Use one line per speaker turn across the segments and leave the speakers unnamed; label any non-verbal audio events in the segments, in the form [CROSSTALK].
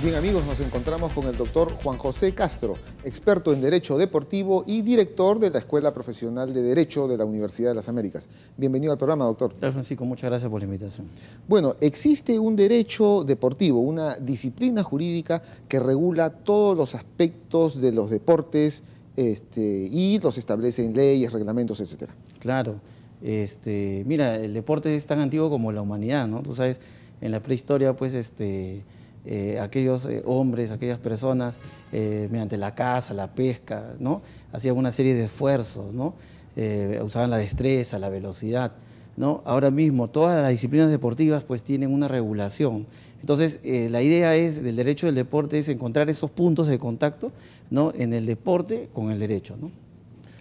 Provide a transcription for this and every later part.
Bien amigos, nos encontramos con el doctor Juan José Castro, experto en Derecho Deportivo y director de la Escuela Profesional de Derecho de la Universidad de las Américas. Bienvenido al programa, doctor. Francisco, muchas gracias por la invitación. Bueno, existe un derecho deportivo, una disciplina jurídica que regula todos los aspectos de los deportes este, y los establece en leyes, reglamentos, etc.
Claro. Este, mira, el deporte es tan antiguo como la humanidad, ¿no? Tú sabes, en la prehistoria, pues, este eh, aquellos eh, hombres, aquellas personas, eh, mediante la caza, la pesca, ¿no? hacían una serie de esfuerzos, usaban la destreza, la velocidad. Ahora mismo todas las disciplinas deportivas pues tienen una regulación. Entonces la idea es del derecho del deporte es encontrar esos puntos de contacto en el deporte con el derecho.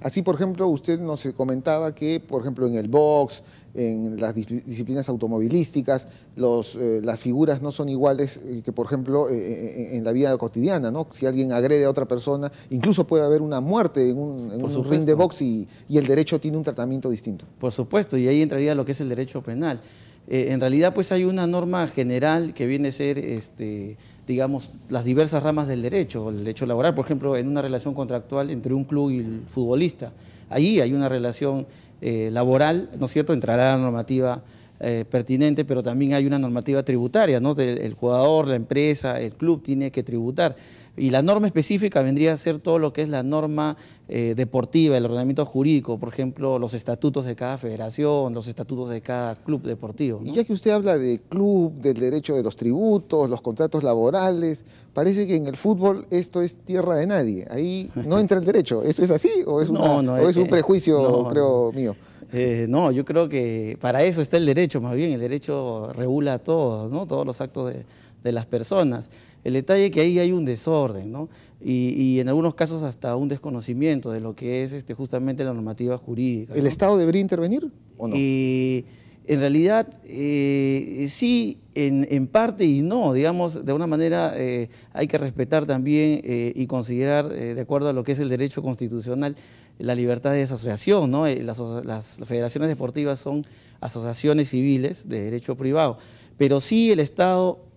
Así, por ejemplo, usted nos comentaba que, por ejemplo, en el box, en las disciplinas automovilísticas, eh, las figuras no son iguales eh, que, por ejemplo, eh, en la vida cotidiana, ¿no? Si alguien agrede a otra persona, incluso puede haber una muerte en un, ring de box y, el derecho tiene un tratamiento
distinto. Por supuesto, y ahí entraría lo que es el derecho penal. en realidad, pues hay una norma general que viene a ser, este, digamos, las diversas ramas del derecho, el derecho laboral, por ejemplo, en una relación contractual entre un club y el futbolista. Ahí hay una relación eh, laboral, ¿no es cierto? Entrará la normativa eh, pertinente, pero también hay una normativa tributaria, ¿no? El jugador, la empresa, el club tiene que tributar. Y la norma específica vendría a ser todo lo que es la norma eh, deportiva, el ordenamiento jurídico, por ejemplo, los estatutos de cada federación, los estatutos de cada club deportivo. Y
ya que usted habla de club, del derecho de los tributos, los contratos laborales, parece que en el fútbol esto es tierra de nadie. Ahí [LAUGHS] no entra el derecho. ¿Eso es así o es, un prejuicio, creo,
mío? Eh, no, yo creo que para eso está el derecho, más bien el derecho regula todo, ¿no? todos los actos de, de las personas. El detalle es que ahí hay un desorden, ¿no? Y, en algunos casos hasta un desconocimiento de lo que es este, justamente la normativa jurídica. ¿El Estado debería intervenir o no? en realidad, eh, sí, en, parte y no. Digamos, de una manera eh, hay que respetar también eh, y considerar, de acuerdo a lo que es el derecho constitucional, la libertad de asociación, ¿no? las federaciones deportivas son asociaciones civiles de derecho privado. Pero sí el Estado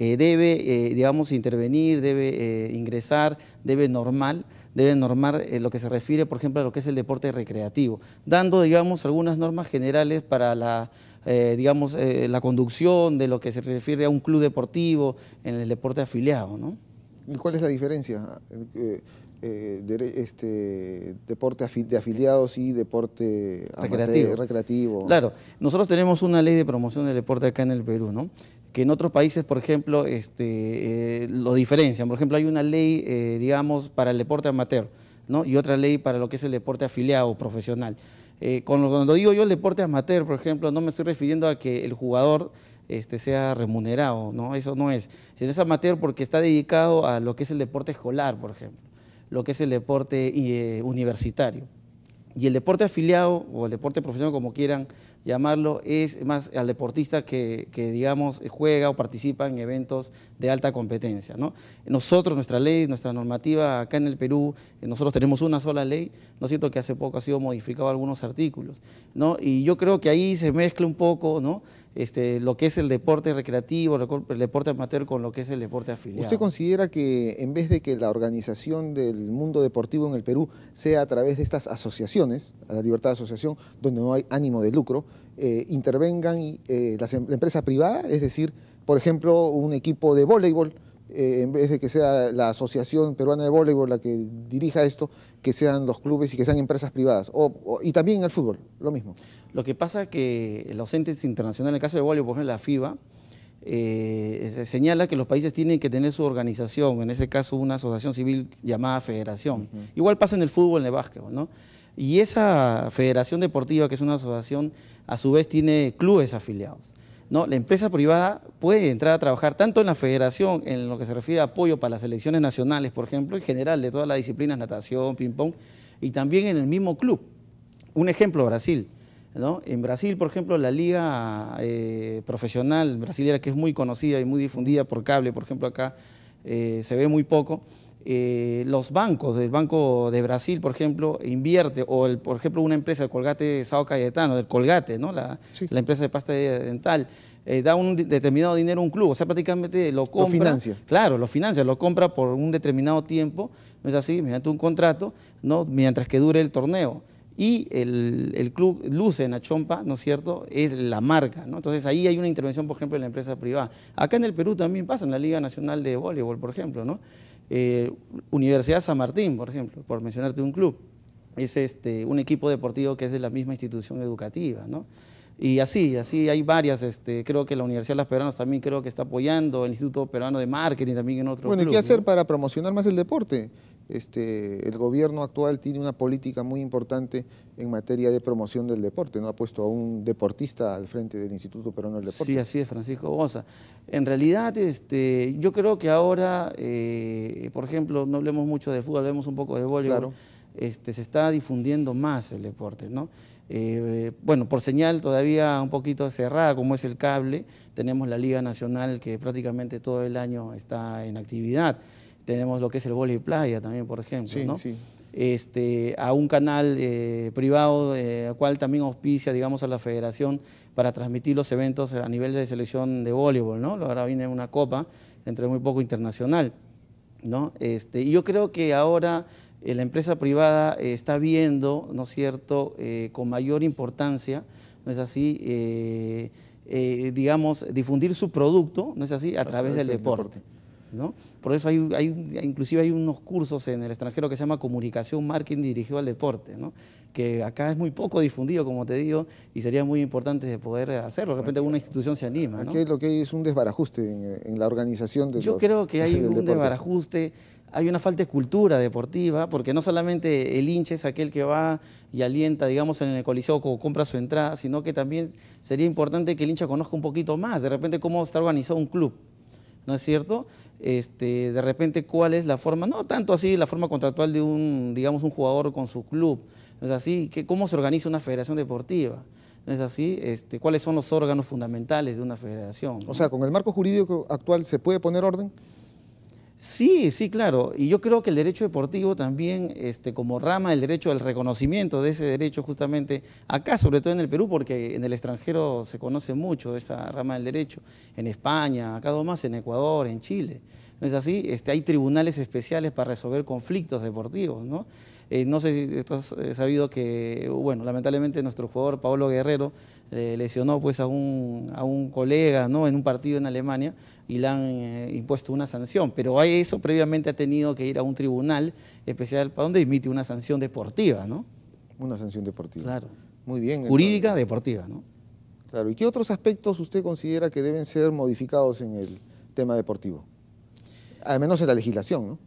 eh, debe, eh, digamos, intervenir, debe eh, ingresar, debe normal, debe normar lo que se refiere, por ejemplo, a lo que es el deporte recreativo, dando, digamos, algunas normas generales para la, digamos, la conducción de lo que se refiere a un club deportivo en el deporte afiliado, ¿no? ¿Y cuál es la
diferencia? este, deporte de afiliados y deporte
recreativo. recreativo. Claro, nosotros tenemos una ley de promoción del deporte acá en el Perú, ¿no? que en otros países, por ejemplo, este, eh, lo diferencian. Por ejemplo, hay una ley, eh, digamos, para el deporte amateur, ¿no? Y otra ley para lo que es el deporte afiliado, profesional. Eh, cuando digo yo el deporte amateur, por ejemplo, no me estoy refiriendo a que el jugador este, sea remunerado, ¿no? Eso no es. no es amateur porque está dedicado a lo que es el deporte escolar, por ejemplo, lo que es el deporte universitario. Y el deporte afiliado o el deporte profesional, como quieran llamarlo, es más al deportista que, digamos, juega o participa en eventos de alta competencia. ¿no? Nosotros, nuestra ley, nuestra normativa acá en el Perú, eh, nosotros tenemos una sola ley, ¿no es cierto? Que hace poco ha sido modificado algunos artículos, ¿no? Y yo creo que ahí se mezcla un poco, ¿no? este, lo que es el deporte recreativo, el deporte amateur con lo que es el deporte afiliado. ¿Usted
considera que en vez de que la organización del mundo deportivo en el Perú sea a través de estas asociaciones, la libertad de asociación, donde no hay ánimo de lucro, eh, intervengan eh, las, em-, empresas privadas? Es decir, por ejemplo, un equipo de voleibol eh, en vez de que sea la Asociación Peruana de Voleibol la que dirija esto, que sean los clubes y que sean empresas privadas. y también el fútbol,
lo mismo. Lo que pasa es que los entes internacionales, en el caso de voleibol, por ejemplo, la FIBA, eh, señala que los países tienen que tener su organización, en ese caso una asociación civil llamada federación. Igual pasa en el fútbol, en el básquetbol, ¿no? Y esa federación deportiva, que es una asociación, a su vez tiene clubes afiliados. ¿no? La empresa privada puede entrar a trabajar tanto en la federación, en lo que se refiere a apoyo para las selecciones nacionales, por ejemplo, en general de todas las disciplinas, natación, ping-pong, y también en el mismo club. Un ejemplo, Brasil. En Brasil, por ejemplo, la liga eh, profesional brasilera, que es muy conocida y muy difundida por cable, por ejemplo, acá eh, se ve muy poco, eh, los bancos, el Banco de Brasil, por ejemplo, invierte, o por ejemplo una empresa, el Colgate Sao Cayetano, el Colgate, la, empresa de pasta dental, eh, da un determinado dinero a un club, o sea, prácticamente lo compra. Lo financia. Claro, lo financia, lo compra por un determinado tiempo, ¿no es así? Mediante un contrato, Mientras que dure el torneo y el, club Luce en Achompa, ¿no es cierto?, es la marca, ¿no? Entonces ahí hay una intervención, por ejemplo, de la empresa privada. Acá en el Perú también pasa, en la Liga Nacional de Voleibol, por ejemplo, ¿no? Eh, Universidad San Martín, por ejemplo, por mencionarte un club, es este, un equipo deportivo que es de la misma institución educativa, ¿no? Y así, así hay varias, este, creo que la Universidad de las Peruanas también creo que está apoyando, el Instituto Peruano de Marketing también en otro Bueno, ¿y qué hacer
para promocionar más el deporte? Este, el gobierno actual tiene una política muy importante en materia de promoción del deporte, ¿no? Ha puesto a un deportista al frente del Instituto Peruano del Deporte. Sí, así
es, Francisco Bosa. En realidad, este, yo creo que ahora, eh, por ejemplo, no hablemos mucho de fútbol, hablemos un poco de voleibol. Este, se está difundiendo más el deporte, eh, bueno, por señal todavía un poquito cerrada, como es el cable, tenemos la Liga Nacional que prácticamente todo el año está en actividad. Tenemos lo que es el vóley playa también, por ejemplo, ¿no? Este, a un canal eh, privado, eh, cual también auspicia, digamos, a la federación para transmitir los eventos a nivel de selección de voleibol, ¿no? Ahora viene una copa, entre muy poco internacional, ¿no? Este, y yo creo que ahora eh, la empresa privada eh, está viendo, ¿no es cierto?, con mayor importancia, ¿no es así?, digamos, difundir su producto, ¿no es así?, a, través, del deporte. Por eso hay, inclusive hay unos cursos en el extranjero que se llama comunicación marketing dirigido al deporte, que acá es muy poco difundido, como te digo, y sería muy importante de poder hacerlo. De repente alguna institución se anima. Aquí lo que hay es un
desbarajuste en, la organización de Yo creo que hay [LAUGHS] un
desbarajuste hay una falta de cultura deportiva, porque no solamente el hincha es aquel que va y alienta, digamos, en el coliseo o compra su entrada, sino que también sería importante que el hincha conozca un poquito más, de repente, cómo está organizado un club, ¿no es cierto? este, de repente cuál es la forma, no tanto así la forma contractual de un, digamos, un jugador con su club, es así? que ¿Cómo se organiza una federación deportiva? es así? Este, ¿Cuáles son los órganos fundamentales de una federación? O sea, con el marco jurídico actual se puede poner orden. Sí, sí, claro. Y yo creo que el derecho deportivo también, este, como rama del derecho, al reconocimiento de ese derecho justamente acá, sobre todo en el Perú, porque en el extranjero se conoce mucho esa rama del derecho, en España, acá más, en Ecuador, en Chile. ¿No es así? Este, hay tribunales especiales para resolver conflictos deportivos, ¿no? Eh, no sé si esto has eh, sabido que, bueno, lamentablemente nuestro jugador Pablo Guerrero eh, lesionó pues a un, a un colega, ¿no? En un partido en Alemania, y le han eh, impuesto una sanción, pero a eso previamente ha tenido que ir a un tribunal especial para donde emite una sanción deportiva, ¿no? Una sanción deportiva. Claro. Muy bien.
Jurídica deportiva, ¿no? Claro. ¿Y qué otros aspectos usted considera que deben ser modificados en el tema deportivo? Al menos en la legislación, ¿no?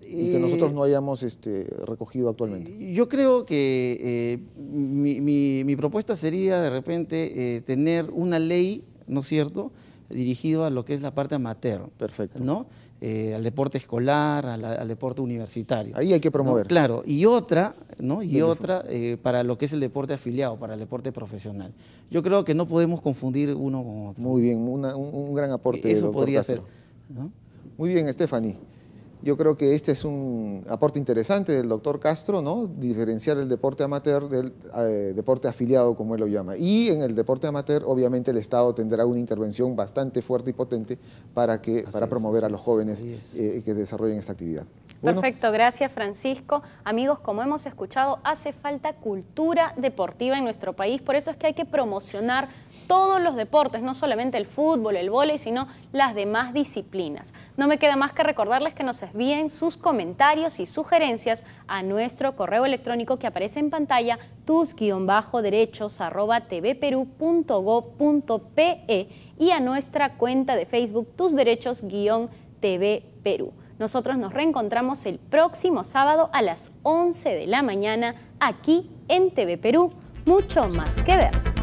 y que eh, nosotros
no hayamos este, recogido actualmente?
Yo creo que eh, mi, mi, propuesta sería de repente tener una ley, ¿no es cierto?, dirigido a lo que es la parte amateur. Perfecto. ¿no? Eh, al deporte escolar, al, deporte universitario. Ahí hay que promover. Claro, y otra, ¿no? Y otra eh, para lo que es el deporte afiliado, para el deporte profesional. Yo creo que no podemos confundir uno con otro. Muy bien,
un, gran aporte. Eso podría ser. Muy bien, Stephanie. Yo creo que este
es un
aporte interesante del doctor Castro, ¿no? Diferenciar el deporte amateur del eh, deporte afiliado, como él lo llama. Y en el deporte amateur, obviamente, el Estado tendrá una intervención bastante fuerte y potente para, que, promover a los jóvenes eh, que desarrollen esta actividad.
Perfecto, gracias Francisco. Amigos, como hemos escuchado, hace falta cultura deportiva en nuestro país, por eso es que hay que promocionar todos los deportes, no solamente el fútbol, el vóley, sino las demás disciplinas. No me queda más que recordarles que nos envíen sus comentarios y sugerencias a nuestro correo electrónico que aparece en pantalla tus tvperúgovpe y a nuestra cuenta de Facebook tus derechos-tv nosotros nos reencontramos el próximo sábado a las 11 de la mañana aquí en TV Perú. Mucho más que ver.